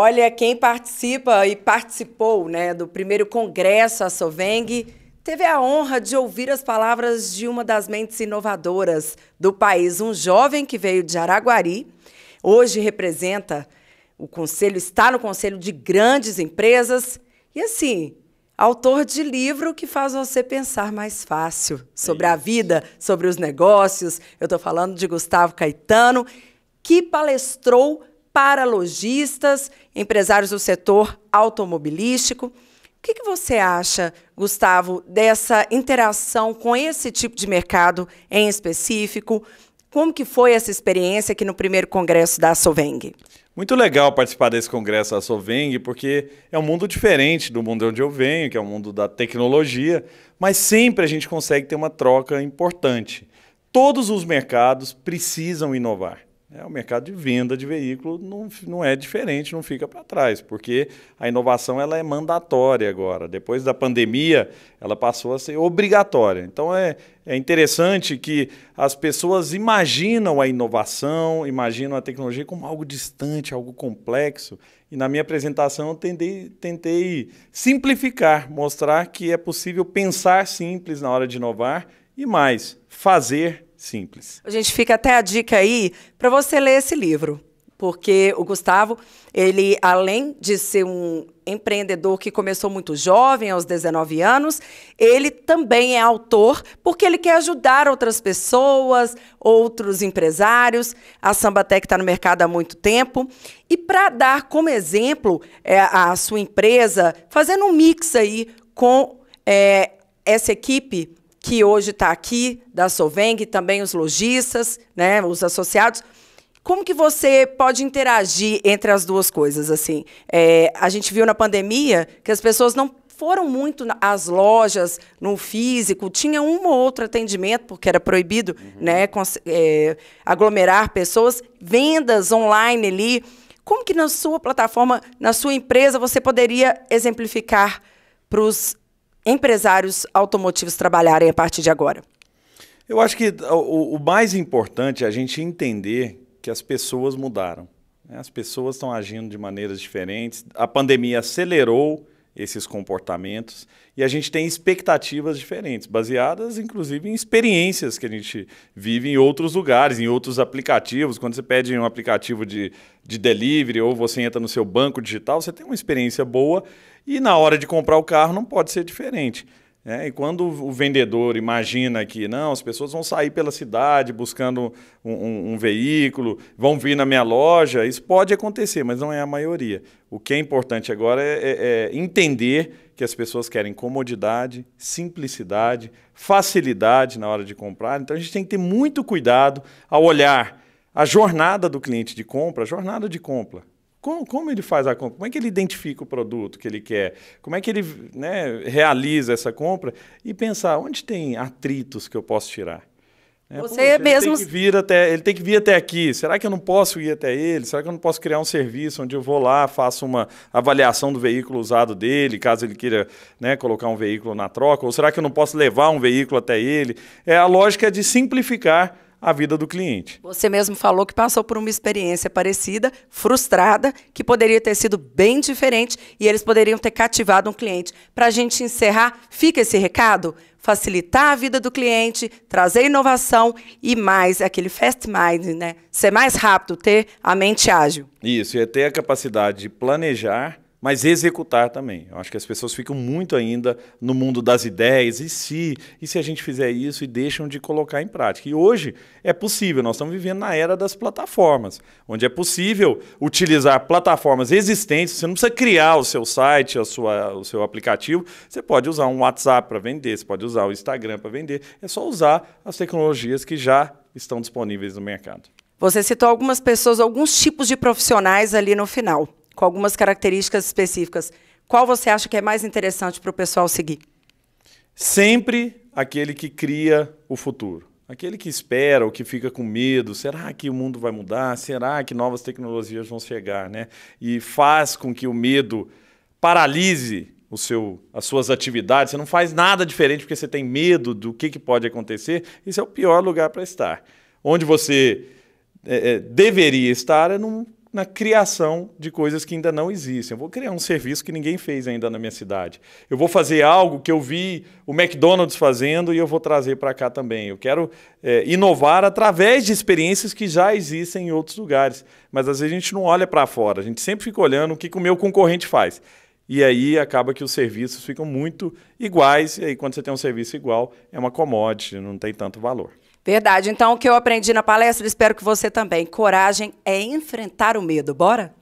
Olha, quem participa e participou né, do primeiro congresso a Soveng teve a honra de ouvir as palavras de uma das mentes inovadoras do país, um jovem que veio de Araguari, hoje representa o conselho, está no conselho de grandes empresas e assim, autor de livro que faz você pensar mais fácil sobre a vida, sobre os negócios. Eu estou falando de Gustavo Caetano, que palestrou para lojistas, empresários do setor automobilístico. O que, que você acha, Gustavo, dessa interação com esse tipo de mercado em específico? Como que foi essa experiência aqui no primeiro congresso da Soveng? Muito legal participar desse congresso da Soveng, porque é um mundo diferente do mundo onde eu venho, que é o um mundo da tecnologia, mas sempre a gente consegue ter uma troca importante. Todos os mercados precisam inovar. É, o mercado de venda de veículo não, não é diferente, não fica para trás, porque a inovação ela é mandatória agora. Depois da pandemia, ela passou a ser obrigatória. Então é, é interessante que as pessoas imaginam a inovação, imaginam a tecnologia como algo distante, algo complexo. E na minha apresentação eu tentei, tentei simplificar, mostrar que é possível pensar simples na hora de inovar e mais, fazer simples. A gente fica até a dica aí para você ler esse livro, porque o Gustavo, ele além de ser um empreendedor que começou muito jovem, aos 19 anos, ele também é autor porque ele quer ajudar outras pessoas, outros empresários. A Sambatec está no mercado há muito tempo. E para dar como exemplo é, a sua empresa, fazendo um mix aí com é, essa equipe que hoje está aqui, da Soveng, também os lojistas, né, os associados. Como que você pode interagir entre as duas coisas? assim? É, a gente viu na pandemia que as pessoas não foram muito às lojas, no físico, tinha um ou outro atendimento, porque era proibido uhum. né, é, aglomerar pessoas, vendas online ali. Como que na sua plataforma, na sua empresa, você poderia exemplificar para os empresários automotivos trabalharem a partir de agora? Eu acho que o, o mais importante é a gente entender que as pessoas mudaram. Né? As pessoas estão agindo de maneiras diferentes. A pandemia acelerou esses comportamentos e a gente tem expectativas diferentes, baseadas inclusive em experiências que a gente vive em outros lugares, em outros aplicativos. Quando você pede um aplicativo de, de delivery ou você entra no seu banco digital, você tem uma experiência boa e na hora de comprar o carro não pode ser diferente. É, e quando o vendedor imagina que não, as pessoas vão sair pela cidade buscando um, um, um, veículo, vão vir na minha loja, isso pode acontecer, mas não é a maioria. O que é importante agora é, é, é entender que as pessoas querem comodidade, simplicidade, facilidade na hora de comprar. Então a gente tem que ter muito cuidado ao olhar a jornada do cliente de compra, a jornada de compra, como, como, ele faz a compra? Como é que ele identifica o produto que ele quer? Como é que ele né, realiza essa compra? E pensar onde tem atritos que eu posso tirar? É, Você poxa, mesmo. Ele tem, que vir até, ele tem que vir até aqui. Será que eu não posso ir até ele? Será que eu não posso criar um serviço onde eu vou lá, faço uma avaliação do veículo usado dele, caso ele queira né, colocar um veículo na troca? Ou será que eu não posso levar um veículo até ele? É, a lógica é de simplificar a vida do cliente. Você mesmo falou que passou por uma experiência parecida, frustrada, que poderia ter sido bem diferente e eles poderiam ter cativado um cliente. Para a gente encerrar, fica esse recado: facilitar a vida do cliente, trazer inovação e mais aquele fast mind, né? Ser mais rápido, ter a mente ágil. Isso, e ter a capacidade de planejar mas executar também. Eu acho que as pessoas ficam muito ainda no mundo das ideias, e se, e se a gente fizer isso e deixam de colocar em prática. E hoje é possível, nós estamos vivendo na era das plataformas, onde é possível utilizar plataformas existentes, você não precisa criar o seu site, a sua, o seu aplicativo, você pode usar um WhatsApp para vender, você pode usar o Instagram para vender, é só usar as tecnologias que já estão disponíveis no mercado. Você citou algumas pessoas, alguns tipos de profissionais ali no final com algumas características específicas. Qual você acha que é mais interessante para o pessoal seguir? Sempre aquele que cria o futuro. Aquele que espera ou que fica com medo, será que o mundo vai mudar? Será que novas tecnologias vão chegar, né? E faz com que o medo paralise o seu, as suas atividades. Você não faz nada diferente porque você tem medo do que, que pode acontecer. Esse é o pior lugar para estar. Onde você é, é, deveria estar é num na criação de coisas que ainda não existem. Eu vou criar um serviço que ninguém fez ainda na minha cidade. Eu vou fazer algo que eu vi o McDonald's fazendo e eu vou trazer para cá também. Eu quero é, inovar através de experiências que já existem em outros lugares. Mas às vezes a gente não olha para fora, a gente sempre fica olhando o que, que o meu concorrente faz. E aí acaba que os serviços ficam muito iguais, e aí quando você tem um serviço igual, é uma commodity, não tem tanto valor. Verdade. Então, o que eu aprendi na palestra, espero que você também. Coragem é enfrentar o medo. Bora?